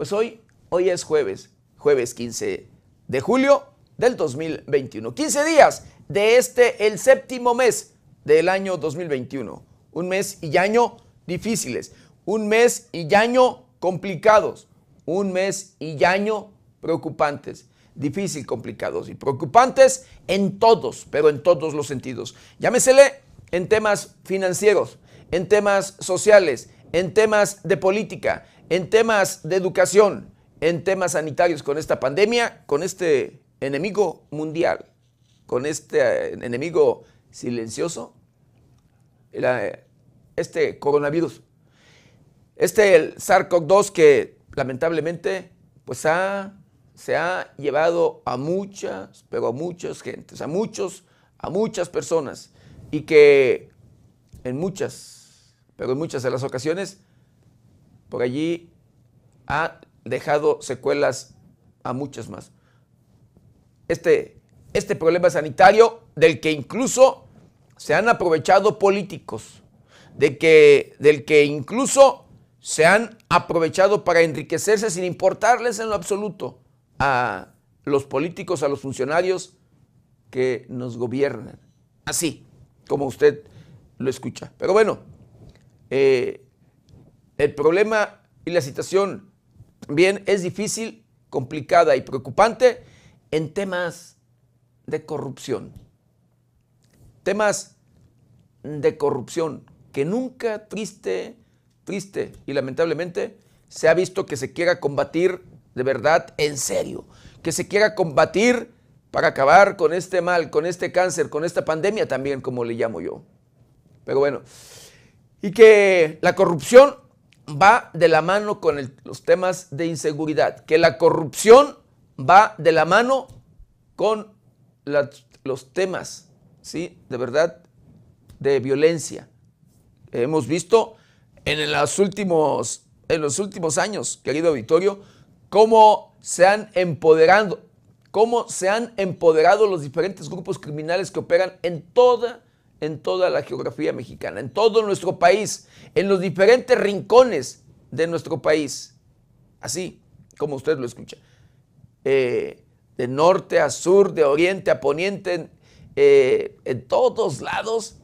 Pues hoy, hoy es jueves, jueves 15 de julio del 2021. 15 días de este, el séptimo mes del año 2021. Un mes y año difíciles, un mes y año complicados, un mes y año preocupantes difícil, complicados y preocupantes en todos, pero en todos los sentidos. Llámesele en temas financieros, en temas sociales, en temas de política, en temas de educación, en temas sanitarios con esta pandemia, con este enemigo mundial, con este eh, enemigo silencioso, eh, este coronavirus. Este el SARS-CoV-2 que lamentablemente pues se ha llevado a muchas, pero a muchas gentes, a muchos, a muchas personas y que en muchas pero en muchas de las ocasiones por allí ha dejado secuelas a muchas más. Este, este problema sanitario del que incluso se han aprovechado políticos, de que, del que incluso se han aprovechado para enriquecerse sin importarles en lo absoluto a los políticos, a los funcionarios que nos gobiernan. Así como usted lo escucha. Pero bueno, eh, el problema y la situación bien, es difícil, complicada y preocupante en temas de corrupción. Temas de corrupción que nunca triste, triste y lamentablemente se ha visto que se quiera combatir de verdad en serio, que se quiera combatir para acabar con este mal, con este cáncer, con esta pandemia también, como le llamo yo. Pero bueno, y que la corrupción va de la mano con los temas de inseguridad, que la corrupción va de la mano con los temas, ¿sí? De verdad, de violencia. Hemos visto en, los últimos, en los últimos años, querido auditorio, cómo se han empoderando, cómo se han empoderado los diferentes grupos criminales que operan en toda en toda la geografía mexicana, en todo nuestro país, en los diferentes rincones de nuestro país, así como usted lo escucha, eh, de norte a sur, de oriente a poniente, eh, en todos lados,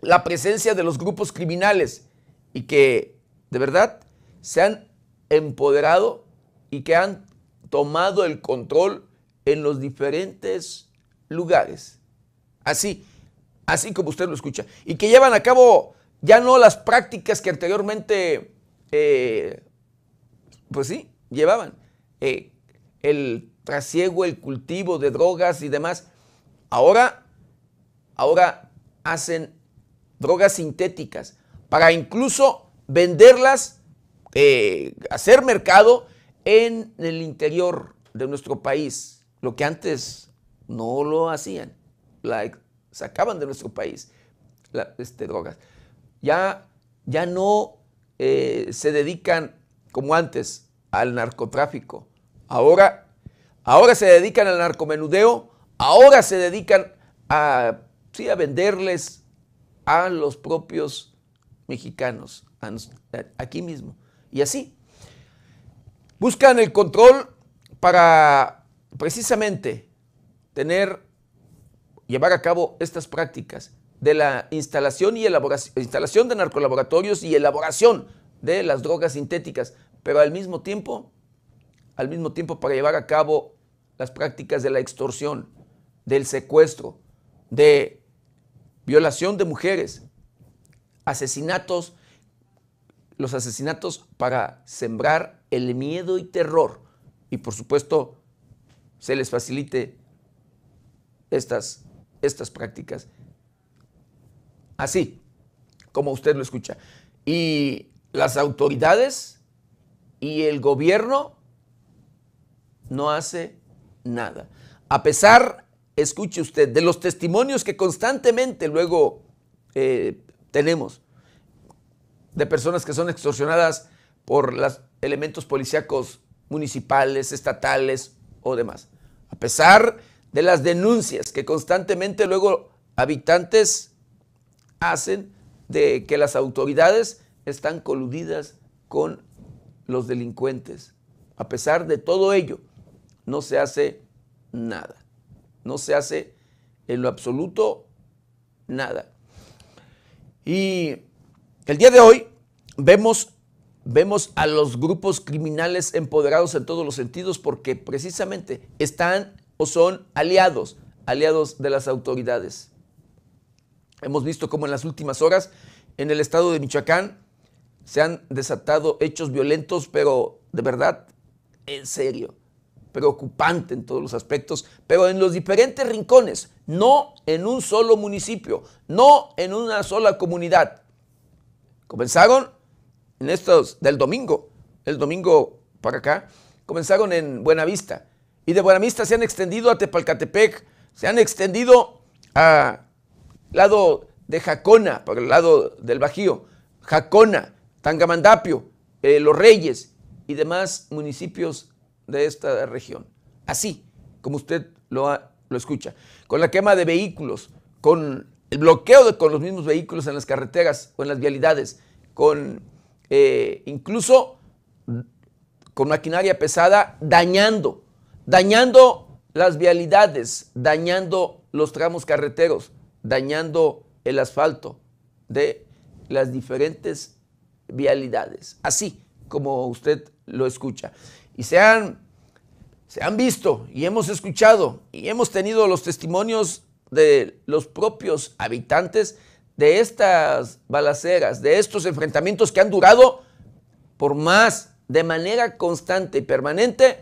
la presencia de los grupos criminales y que de verdad se han empoderado y que han tomado el control en los diferentes lugares. Así, así como usted lo escucha, y que llevan a cabo ya no las prácticas que anteriormente, eh, pues sí, llevaban. Eh, el trasiego, el cultivo de drogas y demás. Ahora, ahora hacen drogas sintéticas para incluso venderlas, eh, hacer mercado en el interior de nuestro país, lo que antes no lo hacían. La sacaban de nuestro país este, drogas. Ya, ya no eh, se dedican como antes al narcotráfico. Ahora, ahora se dedican al narcomenudeo, ahora se dedican a, a venderles a los propios mexicanos, aquí mismo. Y así. Buscan el control para precisamente tener llevar a cabo estas prácticas de la instalación y elaboración, instalación de narcolaboratorios y elaboración de las drogas sintéticas, pero al mismo tiempo, al mismo tiempo para llevar a cabo las prácticas de la extorsión, del secuestro, de violación de mujeres, asesinatos, los asesinatos para sembrar el miedo y terror y por supuesto se les facilite estas estas prácticas así, como usted lo escucha. Y las autoridades y el gobierno no hace nada. A pesar, escuche usted, de los testimonios que constantemente luego eh, tenemos de personas que son extorsionadas por los elementos policíacos municipales, estatales o demás. A pesar de las denuncias que constantemente luego habitantes hacen de que las autoridades están coludidas con los delincuentes. A pesar de todo ello, no se hace nada. No se hace en lo absoluto nada. Y el día de hoy vemos, vemos a los grupos criminales empoderados en todos los sentidos porque precisamente están o son aliados, aliados de las autoridades. Hemos visto cómo en las últimas horas en el estado de Michoacán se han desatado hechos violentos, pero de verdad, en serio, preocupante en todos los aspectos, pero en los diferentes rincones, no en un solo municipio, no en una sola comunidad. Comenzaron en estos del domingo, el domingo para acá, comenzaron en Buenavista, y de Buenamistas se han extendido a Tepalcatepec, se han extendido al lado de Jacona, por el lado del Bajío, Jacona, Tangamandapio, eh, Los Reyes y demás municipios de esta región. Así como usted lo, escucha, con la quema de vehículos, con el bloqueo con los mismos vehículos en las carreteras o en las vialidades, con eh, incluso con maquinaria pesada dañando dañando las vialidades, dañando los tramos carreteros, dañando el asfalto de las diferentes vialidades, así como usted lo escucha. Y se han, se han visto y hemos escuchado y hemos tenido los testimonios de los propios habitantes de estas balaceras, de estos enfrentamientos que han durado por más, de manera constante y permanente,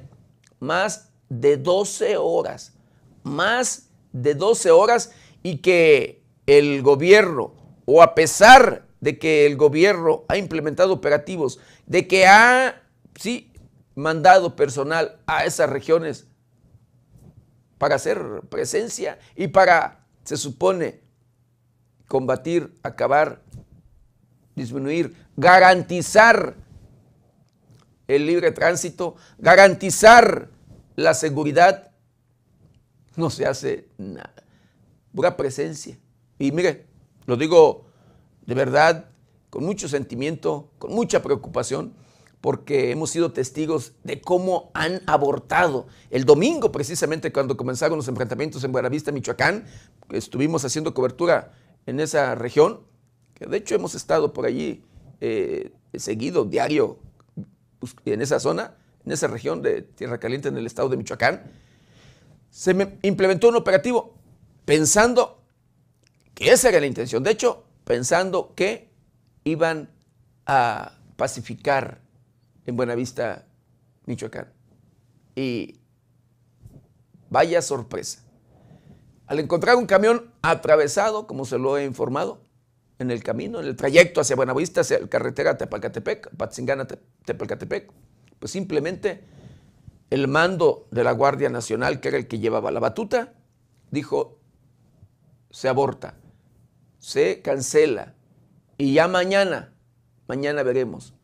más de 12 horas, más de 12 horas y que el gobierno, o a pesar de que el gobierno ha implementado operativos, de que ha, sí, mandado personal a esas regiones para hacer presencia y para, se supone, combatir, acabar, disminuir, garantizar el libre tránsito, garantizar la seguridad no se hace nada. Pura presencia. Y mire, lo digo de verdad con mucho sentimiento, con mucha preocupación, porque hemos sido testigos de cómo han abortado. El domingo, precisamente cuando comenzaron los enfrentamientos en Buenavista, Michoacán, estuvimos haciendo cobertura en esa región, que de hecho hemos estado por allí eh, seguido, diario, pues, en esa zona, en esa región de Tierra Caliente, en el estado de Michoacán, se me implementó un operativo pensando que esa era la intención. De hecho, pensando que iban a pacificar en Buenavista, Michoacán. Y vaya sorpresa. Al encontrar un camión atravesado, como se lo he informado, en el camino, en el trayecto hacia Buenavista, hacia la carretera Tepalcatepec, Patzingana, Tepalcatepec, pues simplemente el mando de la Guardia Nacional, que era el que llevaba la batuta, dijo, se aborta, se cancela y ya mañana, mañana veremos.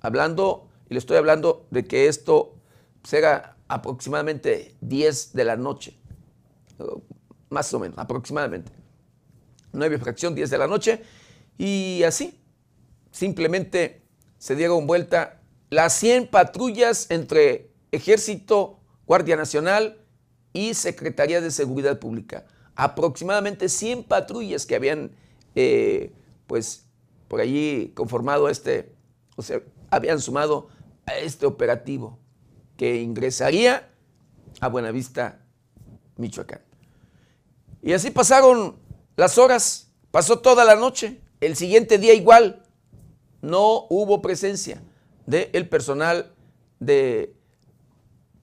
Hablando, y le estoy hablando de que esto será aproximadamente 10 de la noche, más o menos, aproximadamente. 9 fracción, 10 de la noche, y así, simplemente se dieron vuelta las 100 patrullas entre Ejército, Guardia Nacional y Secretaría de Seguridad Pública. Aproximadamente 100 patrullas que habían, eh, pues, por allí conformado este, o sea, habían sumado a este operativo que ingresaría a Buenavista, Michoacán. Y así pasaron las horas, pasó toda la noche, el siguiente día igual, no hubo presencia del personal de,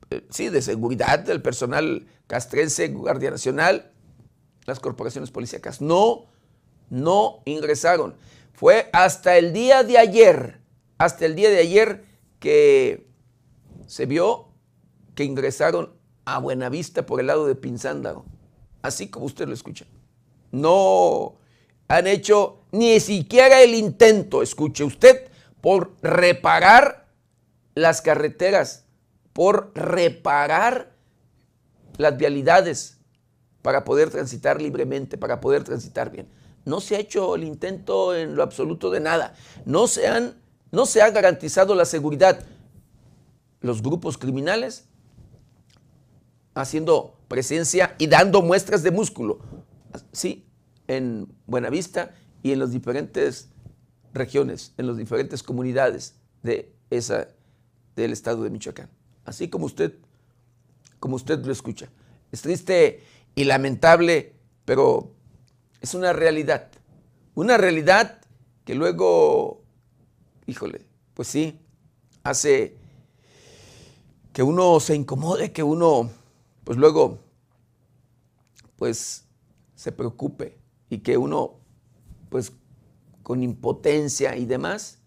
eh, sí, de seguridad, del personal castrense, Guardia Nacional, las corporaciones policíacas. No, no ingresaron. Fue hasta el día de ayer, hasta el día de ayer que se vio que ingresaron a Buenavista por el lado de Pinzándago, así como usted lo escucha. No han hecho ni siquiera el intento, escuche usted, por reparar las carreteras, por reparar las vialidades para poder transitar libremente, para poder transitar bien. No se ha hecho el intento en lo absoluto de nada. No se, no se ha garantizado la seguridad. Los grupos criminales haciendo presencia y dando muestras de músculo. Sí, en Buenavista y en los diferentes regiones, en las diferentes comunidades de esa, del estado de Michoacán. Así como usted, como usted lo escucha. Es triste y lamentable, pero es una realidad. Una realidad que luego, híjole, pues sí, hace que uno se incomode, que uno, pues luego, pues se preocupe y que uno, pues con impotencia y demás,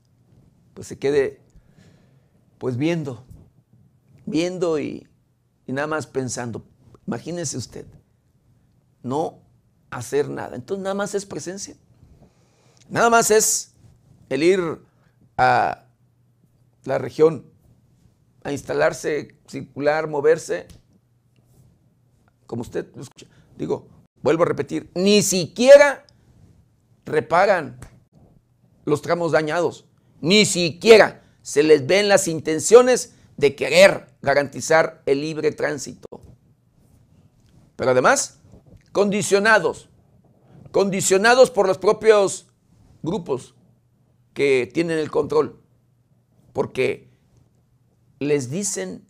pues se quede pues viendo, viendo y, nada más pensando. Imagínese usted, no hacer nada. Entonces nada más es presencia. Nada más es el ir a la región a instalarse, circular, moverse, como usted lo escucha. Digo, vuelvo a repetir, ni siquiera reparan los tramos dañados. Ni siquiera se les ven las intenciones de querer garantizar el libre tránsito. Pero además, condicionados, condicionados por los propios grupos que tienen el control, porque les dicen,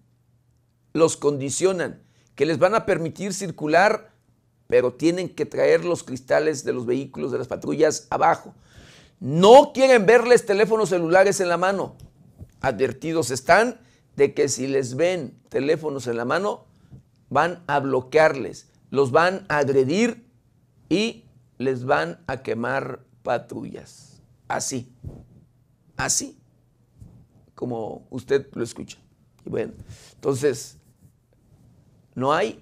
los condicionan, que les van a permitir circular, pero tienen que traer los cristales de los vehículos de las patrullas abajo, no quieren verles teléfonos celulares en la mano. Advertidos están de que si les ven teléfonos en la mano, van a bloquearles, los van a agredir y les van a quemar patrullas. Así, así, como usted lo escucha. Y bueno, entonces, no hay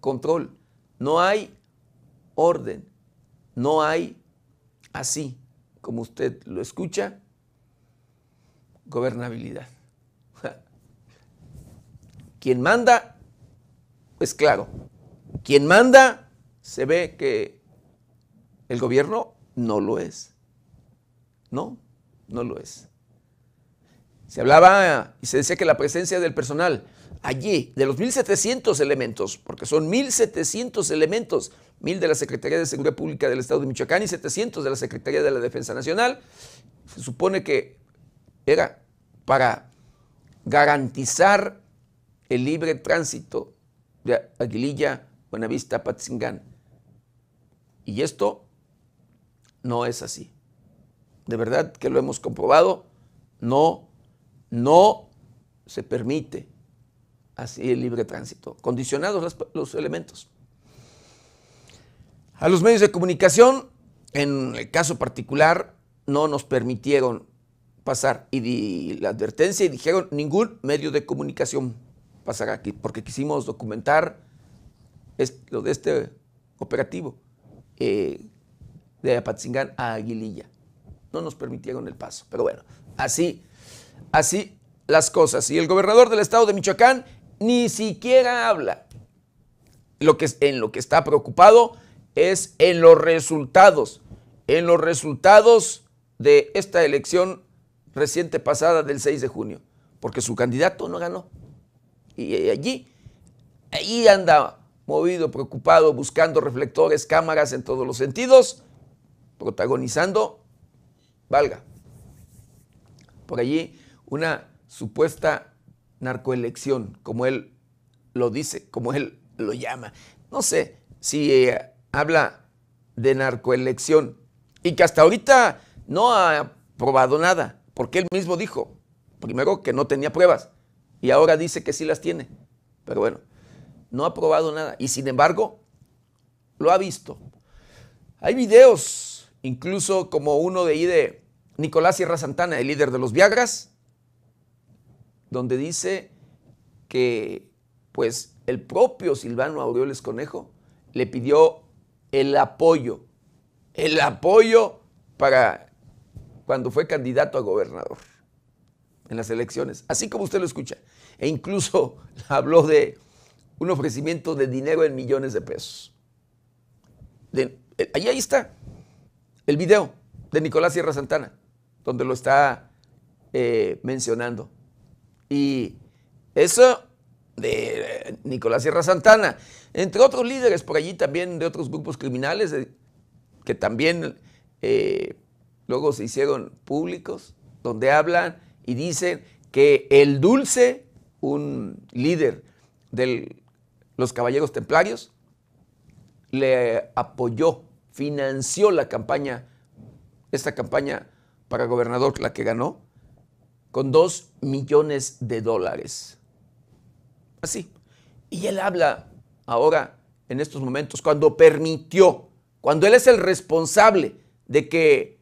control, no hay orden, no hay así como usted lo escucha, gobernabilidad. Quien manda, pues claro. Quien manda, se ve que el gobierno no lo es. No, no lo es. Se hablaba y se decía que la presencia del personal allí, de los 1.700 elementos, porque son 1.700 elementos 1000 de la Secretaría de Seguridad Pública del Estado de Michoacán y 700 de la Secretaría de la Defensa Nacional. Se supone que era para garantizar el libre tránsito de Aguililla, Buenavista, Patzingán. Y esto no es así. De verdad que lo hemos comprobado, no, no se permite así el libre tránsito, condicionados los elementos. A los medios de comunicación, en el caso particular, no nos permitieron pasar y la advertencia y dijeron ningún medio de comunicación pasará aquí porque quisimos documentar lo de este operativo eh, de Apatzingán a Aguililla. No nos permitieron el paso, pero bueno, así, así las cosas. Y el gobernador del estado de Michoacán ni siquiera habla. en lo que está preocupado es en los resultados, en los resultados de esta elección reciente pasada del 6 de junio, porque su candidato no ganó. Y allí, allí anda movido, preocupado, buscando reflectores, cámaras en todos los sentidos, protagonizando, valga, por allí una supuesta narcoelección, como él lo dice, como él lo llama. No sé si eh, habla de narcoelección y que hasta ahorita no ha probado nada, porque él mismo dijo, primero que no tenía pruebas y ahora dice que sí las tiene, pero bueno, no ha probado nada y sin embargo lo ha visto. Hay videos, incluso como uno de ahí de Nicolás Sierra Santana, el líder de los Viagras, donde dice que pues el propio Silvano Aureoles Conejo le pidió el apoyo, el apoyo para cuando fue candidato a gobernador en las elecciones, así como usted lo escucha. E incluso habló de un ofrecimiento de dinero en millones de pesos. De, eh, ahí, está el video de Nicolás Sierra Santana, donde lo está eh, mencionando. Y eso de eh, Nicolás Sierra Santana, entre otros líderes por allí también de otros grupos criminales eh, que también eh, luego se hicieron públicos, donde hablan y dicen que el Dulce, un líder de los Caballeros Templarios, le apoyó, financió la campaña, esta campaña para gobernador, la que ganó, con dos millones de dólares. Así. Y él habla ahora, en estos momentos, cuando permitió, cuando él es el responsable de que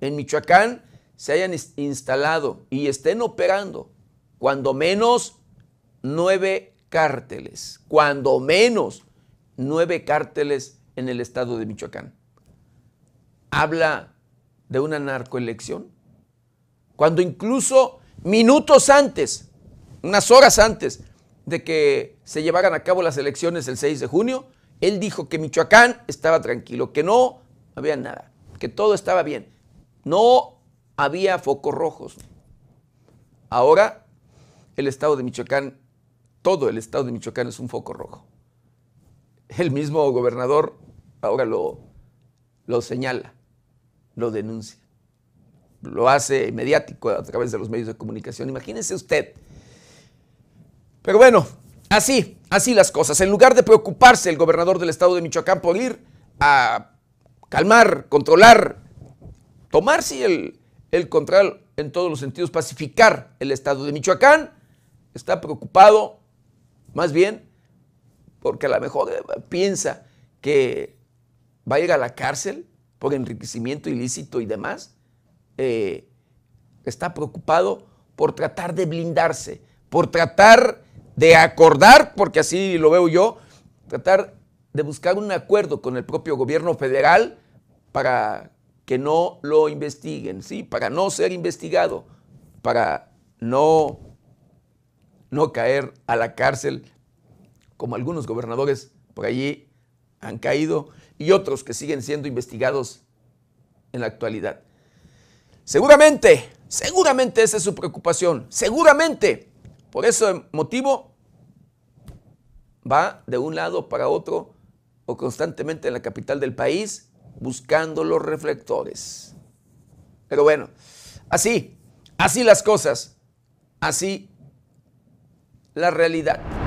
en Michoacán se hayan instalado y estén operando, cuando menos nueve cárteles, cuando menos nueve cárteles en el estado de Michoacán. Habla de una narcoelección, cuando incluso minutos antes, unas horas antes de que se llevaran a cabo las elecciones el 6 de junio, él dijo que Michoacán estaba tranquilo, que no había nada, que todo estaba bien. No había focos rojos. Ahora el estado de Michoacán, todo el estado de Michoacán es un foco rojo. El mismo gobernador ahora lo, lo señala, lo denuncia, lo hace mediático a través de los medios de comunicación. Imagínese usted, pero bueno, así, así las cosas. En lugar de preocuparse el gobernador del estado de Michoacán por ir a calmar, controlar, tomarse el, control en todos los sentidos, pacificar el estado de Michoacán, está preocupado más bien porque a lo mejor eh, piensa que va a ir a la cárcel por enriquecimiento ilícito y demás, eh, está preocupado por tratar de blindarse, por tratar de acordar, porque así lo veo yo, tratar de buscar un acuerdo con el propio gobierno federal para que no lo investiguen, ¿sí? para no ser investigado, para no, no caer a la cárcel como algunos gobernadores por allí han caído y otros que siguen siendo investigados en la actualidad. Seguramente, seguramente esa es su preocupación, seguramente. Por ese motivo va de un lado para otro o constantemente en la capital del país buscando los reflectores. Pero bueno, así, así las cosas, así la realidad.